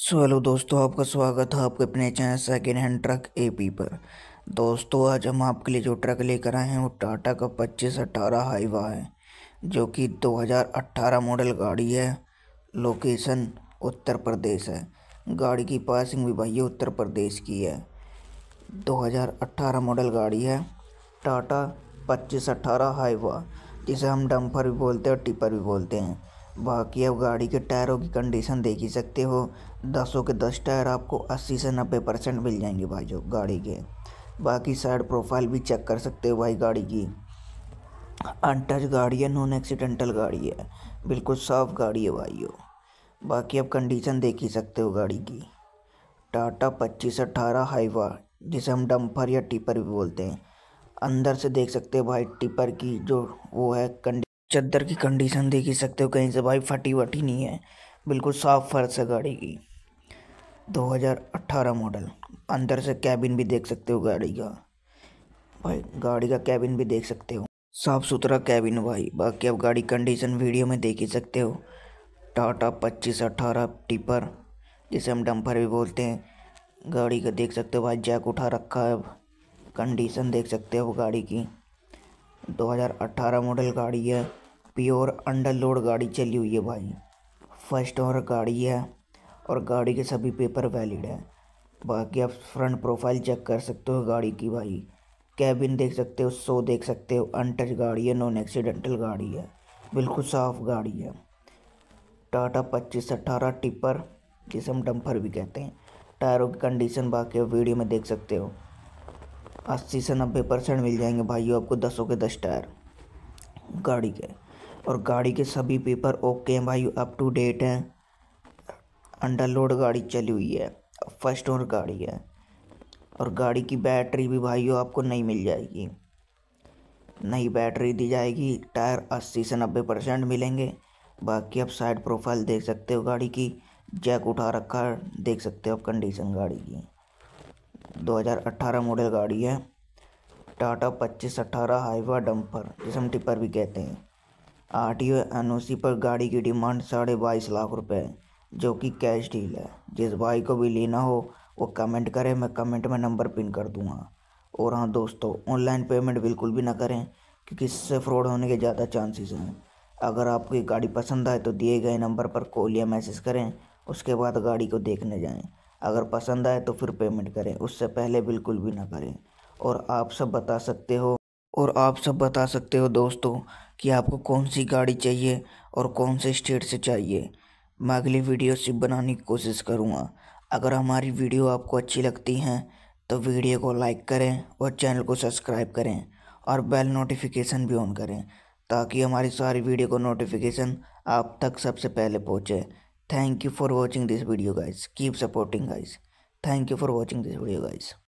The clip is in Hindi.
सो हेलो दोस्तों आपका स्वागत है आपके अपने channel second hand truck A P पर दोस्तों आज हम आपके लिए जो ट्रक लेकर आए हैं वो टाटा का पच्चीस अट्ठारह हाईवा है जो कि 2018 मॉडल गाड़ी है लोकेशन उत्तर प्रदेश है गाड़ी की पासिंग भी भाई उत्तर प्रदेश की है 2018 मॉडल गाड़ी है टाटा पच्चीस अट्ठारह हाईवा जिसे हम डम्फर भी बोलते हैं और टिपर भी बोलते हैं बाकी आप गाड़ी के टायरों की कंडीशन देख ही सकते हो दसों के दस टायर आपको अस्सी से नब्बे परसेंट मिल जाएंगे भाई जो गाड़ी के बाकी साइड प्रोफाइल भी चेक कर सकते हो भाई गाड़ी की अनटच गाड़ी है नॉन एक्सीडेंटल गाड़ी है बिल्कुल साफ गाड़ी है भाई यो बाकी आप कंडीशन देख ही सकते हो गाड़ी की टाटा पच्चीस अट्ठारह हाईवा जिसे हम डम्फर या टिपर भी बोलते हैं अंदर से देख सकते हो भाई टिपर की जो वो है कंडी चद्दर की कंडीशन देख ही सकते हो कहीं से भाई फटी वटी नहीं है बिल्कुल साफ फर्श है गाड़ी की 2018 मॉडल अंदर से कैबिन भी देख सकते हो गाड़ी का भाई गाड़ी का कैबिन भी देख सकते हो साफ़ सुथरा कैबिन भाई बाकी आप गाड़ी कंडीशन वीडियो में देख ही सकते हो टाटा पच्चीस अट्ठारह टिपर जिसे हम डंपर भी बोलते हैं गाड़ी का देख सकते हो भाई जैक उठा रखा है अब कंडीशन देख सकते हो गाड़ी की 2018 मॉडल गाड़ी है प्योर अंडरलोड गाड़ी चली हुई है भाई फर्स्ट ओवर गाड़ी है और गाड़ी के सभी पेपर वैलिड है बाकी आप फ्रंट प्रोफाइल चेक कर सकते हो गाड़ी की भाई कैबिन देख सकते हो सो देख सकते हो अनटच गाड़ी है नॉन एक्सीडेंटल गाड़ी है बिल्कुल साफ गाड़ी है टाटा पच्चीस अट्ठारह टिपर जिसे हम डम्फर भी कहते हैं टायरों की कंडीशन बाकी वीडियो में देख सकते हो अस्सी से नब्बे परसेंट मिल जाएंगे भाइयों आपको दसों के दस टायर गाड़ी के और गाड़ी के सभी पेपर ओके हैं भाई अप टू डेट हैं अंडर लोड गाड़ी चली हुई है फर्स्ट ओनर गाड़ी है और गाड़ी की बैटरी भी भाइयों आपको नई मिल जाएगी नई बैटरी दी जाएगी टायर 80 से 90 परसेंट मिलेंगे बाकी आप साइड प्रोफाइल देख सकते हो गाड़ी की जैक उठा रखा देख सकते हो आप कंडीशन गाड़ी की 2018 मॉडल गाड़ी है टाटा पच्चीस अट्ठारह हाइवा डंपर जिसम टिपर भी कहते हैं आर टी ओ पर गाड़ी की डिमांड साढ़े बाईस लाख रुपए है जो कि कैश डील है जिस भाई को भी लेना हो वो कमेंट करें मैं कमेंट में नंबर पिन कर दूंगा और हाँ दोस्तों ऑनलाइन पेमेंट बिल्कुल भी ना करें क्योंकि इससे फ्रॉड होने के ज़्यादा चांसेस हैं अगर आपको ये गाड़ी पसंद आए तो दिए गए नंबर पर कॉल या मैसेज करें उसके बाद गाड़ी को देखने जाएं अगर पसंद आए तो फिर पेमेंट करें उससे पहले बिल्कुल भी ना करें और आप सब बता सकते हो और आप सब बता सकते हो दोस्तों कि आपको कौन सी गाड़ी चाहिए और कौन से स्टेट से चाहिए मैं अगली वीडियो सिर्फ बनाने की कोशिश करूँगा अगर हमारी वीडियो आपको अच्छी लगती हैं तो वीडियो को लाइक करें और चैनल को सब्सक्राइब करें और बेल नोटिफिकेशन भी ऑन करें ताकि हमारी सारी वीडियो को नोटिफिकेशन आप तक सबसे पहले पहुँचे thank you for watching this video guys keep supporting guys thank you for watching this video guys